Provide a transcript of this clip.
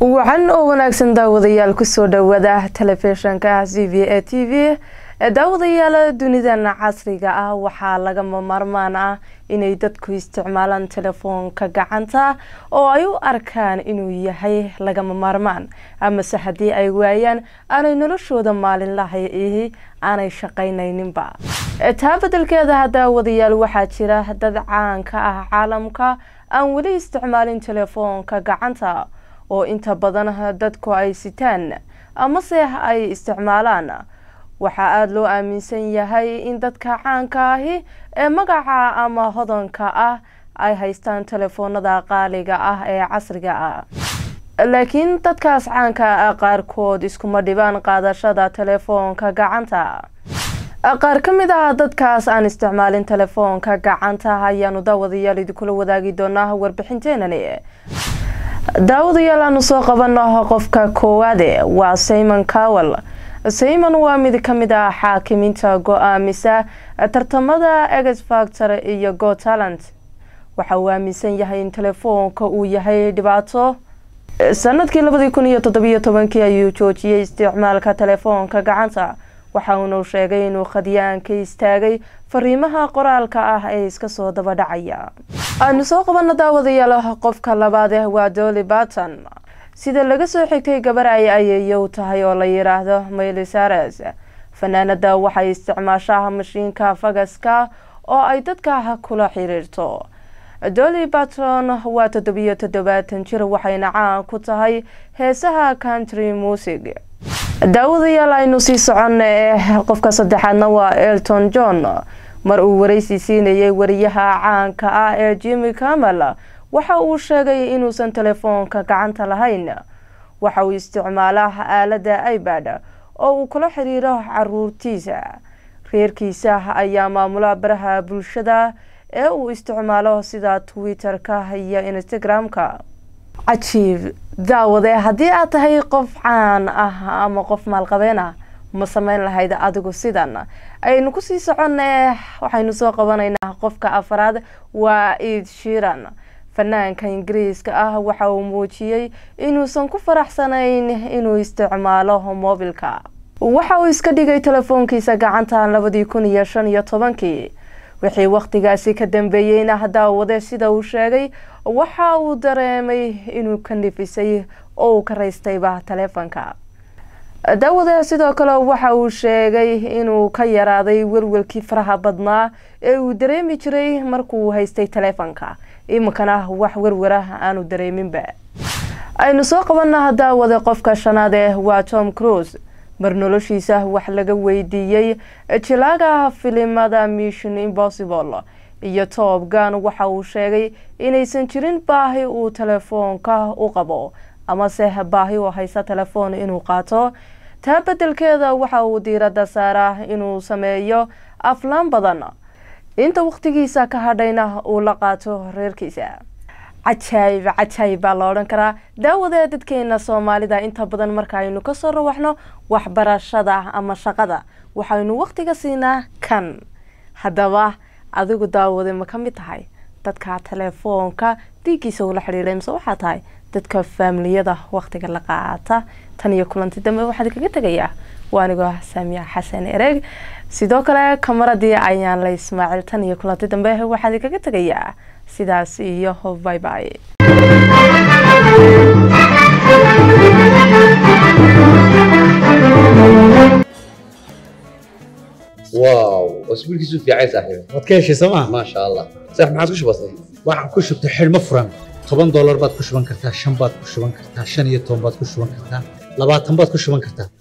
wacan oo wanaagsan daawadayaal kusoo dhowaada telefishinka c v a t v daawadayaal dunidan casriga ah waxaa lagama maarmaan ah inay dadku isticmaalaan telefoonka gacanta oo ay u arkaan inuu yahay lagama maarmaan amase haddii ay waayaan aanay noloshooda maalinlaha ihi aanay shaqaynayninba taa bedelkeedaha daawadayaal waxaa jira dad caanka ah caalamka aan weli isticmaalin telefoonka gacanta oo inta badan dadku ay sitaan amase ay isticmaalaan waxaa aada loo aaminsan yahay in dadka caanka ahi ee magaca ama hodanka ah ay haystaan telefoonada qaaliga ah ee casriga ah laakiin dadkaas caanka ah, qaarkood iskuma dhibaan qaadashada telefoonka gacanta qaar ka mid ah dadkaas aan isticmaalin telefoonka gacanta ayaanu daawadayaal idikula wadaagi doonaa warbixinteenani daawadayaal aanu soo qabanaho qofka koowaade waa sayman kawal sayman waa mid ka mid ah xaakimiinta go-aamisa tartamada eges iyo go talent waxa uu aaminsan yahay in telefoonka uu yahay dhibaato sanadkii labadii kun iyo toddobiyo tobankii ayuu joojiyey isticmaalka telefoonka gacanta waxa uunuu sheegay inuu khadyaan ka istaagay fariimaha qoraalka ah ee iska soo dabadhacaya aanu soo qabanno daawadayaal qofka labaad ah waa dooli baton sida laga soo xigtay gabar ay ayeeyow tahay oo la yidhaahdo mayli sares fanaanada waxay isticmaashaa mashiinka fagaska oo ay dadka kula xiriirto dolly barton waa toddobiyo toddobaatan jir waxayna caan ku tahay heesaha country music daawadayaal aynu sii socona ee eh, qofka saddexaadna waa elton john mar uu wareysi siinayay wariyaha caanka ah ee jimmy camel waxa uu sheegay inuusan telefoonka gacanta lahayn waxa uu isticmaalaa aaladda ibad oo uu kula xiriiro caruurtiisa reerkiisa ayaa maamula baraha bulshada ee uu isticmaalo sida twitter-ka iyo instagram-ka cajiib daawade haddii aad tahay qof caan ah ama qof maalqabeen ah ma sameyn lahayd adigu sidan aynu kusii soconee waxaynu soo qabanaynaa qofka afraad waa iid shiiran fanaanka ingiriiska ah waxa uu muujiyey inuusan ku faraxsanayn inuu isticmaalo mobilka waxa uu iska dhigay telefoonkiisa gacantan labadii kun iyo shan iyo tobankii wixii wakhtigaasi ka dambeeyeyna haddaa wade sida uu sheegay waxa uu dareemay inuu ka nifisay oo uu ka raystayba taleefanka daawade sidoo kale waxa uu sheegay inuu ka yaraaday welwelkii faraha badnaa ee uu dareemi jiray markuu haystay taleefanka iminkana wax werwera aanu dareeminba aynu soo qabana daawade qofka shanaad eh waa tom cruise mar noloshiisa wax laga weydiiyey jilaaga filimada mission impossible iyo gan waxa uu sheegay inaysan jirin baahi uu telefoonka u qabo amase baahi oo haysa telefoon inuu qaato taa beddelkeeda waxa uu diiradda saaraa inuu sameeyo aflaan badan inta wakhtigiisa ka hadhayna uu la qaato reerkiisa cajaayib cajaayib baa la odhan karaa daawada dadkeena soomaalida inta badan marka aynu ka soo rawaxno waxbarashada ama shaqada waxaynu waqtiga siinaa kan haddaba adigu daawade ma ka mid tahay dadka telefoonka diigiisa ula xidhiiray mise waxaa tahay dadka faamiliyada waqtiga la qaata tan iyo kulanti dambe waxaan kaga tegayaa waanigoo ah saamiya xasan ereg sidoo kale kamaradii ayaan la ismaaciil tan iyo kulanti dambe waxaan kaga tegayaa sidaas iyo by by واو واسبوع كيسو في عيسى حلو ما تكيش سما ما شاء الله صح ما toban dollar baad ku shuban kartaa shan baad ku shuban kartaa shan iyo toban baad ku shuban kartaa labaatan baad ku shuban kartaa